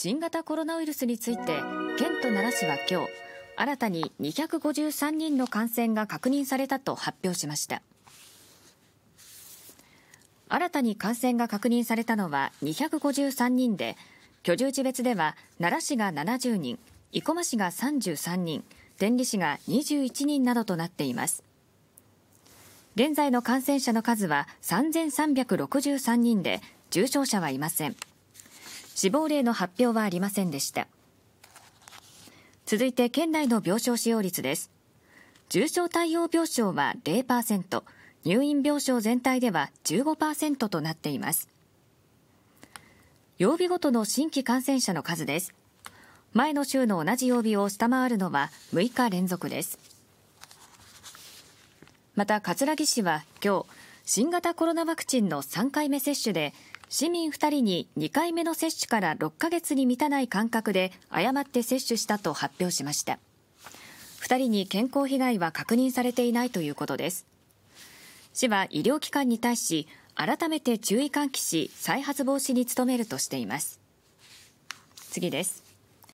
新型コロナウイルスについて県と奈良市は今日新たに253人の感染が確認されたと発表しました新たに感染が確認されたのは253人で居住地別では奈良市が70人生駒市が33人天理市が21人などとなっています現在の感染者の数は3363人で重症者はいません死亡例の発表はありませんでした。続いて県内の病床使用率です。重症対応病床は0%、入院病床全体では15%となっています。曜日ごとの新規感染者の数です。前の週の同じ曜日を下回るのは6日連続です。また、葛城市は今日、新型コロナワクチンの3回目接種で市民2人に2回目の接種から6ヶ月に満たない間隔で誤って接種したと発表しました2人に健康被害は確認されていないということです市は医療機関に対し改めて注意喚起し再発防止に努めるとしています次です